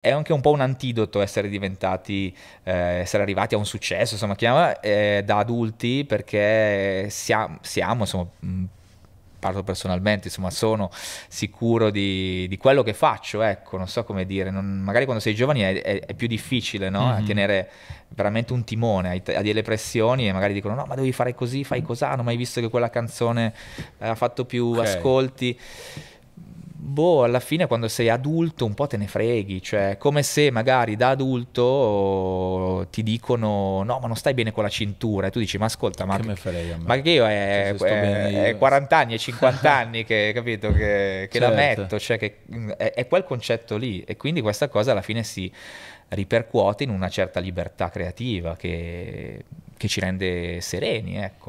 è anche un po' un antidoto essere diventati, eh, essere arrivati a un successo, insomma, chiama, eh, da adulti perché siamo, siamo insomma, mm, parlo personalmente, insomma, sono sicuro di, di, quello che faccio, ecco, non so come dire, non, magari quando sei giovane è, è, è più difficile, no? mm-hmm. tenere veramente un timone, hai, hai, delle pressioni e magari dicono no, ma devi fare così, fai cos'ha, non ho mai visto che quella canzone eh, ha fatto più okay. ascolti boh, alla fine quando sei adulto un po' te ne freghi, cioè come se magari da adulto ti dicono no ma non stai bene con la cintura e tu dici ma ascolta ma che, me farei a me? ma che io eh, cioè, eh, è, cioè, è, è 40 anni e 50 anni che, capito, che, che certo. la metto, cioè che mm, è, è quel concetto lì e quindi questa cosa alla fine si ripercuote in una certa libertà creativa che, che ci rende sereni, ecco.